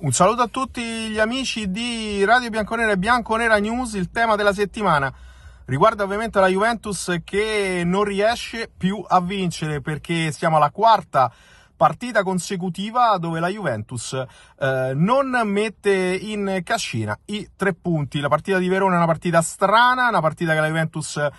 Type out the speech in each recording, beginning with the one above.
Un saluto a tutti gli amici di Radio Bianconera e Bianconera News, il tema della settimana riguarda ovviamente la Juventus che non riesce più a vincere perché siamo alla quarta partita consecutiva dove la Juventus eh, non mette in cascina i tre punti. La partita di Verona è una partita strana, una partita che la Juventus eh,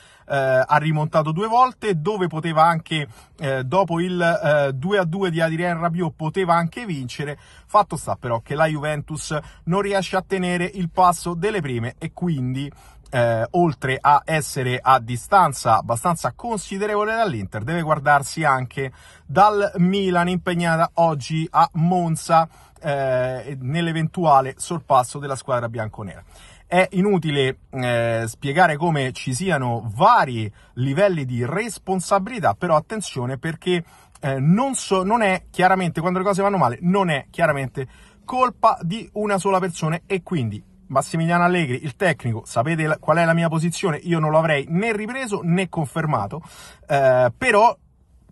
ha rimontato due volte, dove poteva anche, eh, dopo il 2-2 eh, di Adrien Rabiot, poteva anche vincere. Fatto sta però che la Juventus non riesce a tenere il passo delle prime e quindi eh, oltre a essere a distanza abbastanza considerevole dall'Inter, deve guardarsi anche dal Milan impegnata oggi a Monza eh, nell'eventuale sorpasso della squadra bianconera. È inutile eh, spiegare come ci siano vari livelli di responsabilità, però attenzione perché eh, non, so, non è chiaramente, quando le cose vanno male, non è chiaramente colpa di una sola persona e quindi Massimiliano Allegri, il tecnico, sapete la, qual è la mia posizione, io non lo avrei né ripreso né confermato, eh, però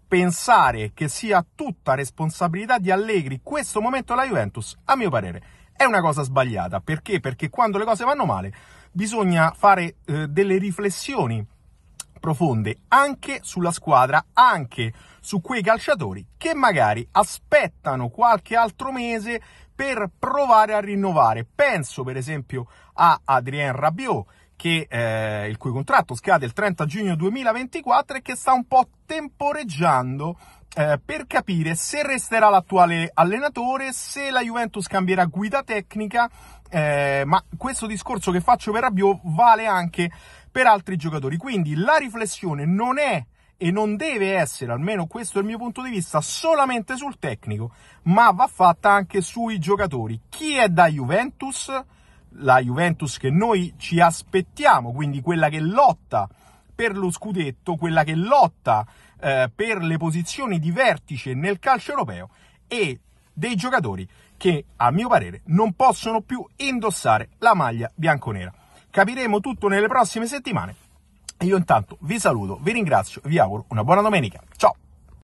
pensare che sia tutta responsabilità di Allegri questo momento la Juventus, a mio parere, è una cosa sbagliata. Perché? Perché quando le cose vanno male bisogna fare eh, delle riflessioni profonde anche sulla squadra, anche su quei calciatori che magari aspettano qualche altro mese per provare a rinnovare. Penso per esempio a Adrien Rabiot, che, eh, il cui contratto scade il 30 giugno 2024 e che sta un po' temporeggiando eh, per capire se resterà l'attuale allenatore, se la Juventus cambierà guida tecnica, eh, ma questo discorso che faccio per Rabiot vale anche per altri giocatori. Quindi la riflessione non è e non deve essere, almeno questo è il mio punto di vista, solamente sul tecnico, ma va fatta anche sui giocatori. Chi è da Juventus? La Juventus che noi ci aspettiamo, quindi quella che lotta per lo scudetto, quella che lotta eh, per le posizioni di vertice nel calcio europeo e dei giocatori che, a mio parere, non possono più indossare la maglia bianconera. Capiremo tutto nelle prossime settimane. Io intanto vi saluto, vi ringrazio, vi auguro una buona domenica. Ciao!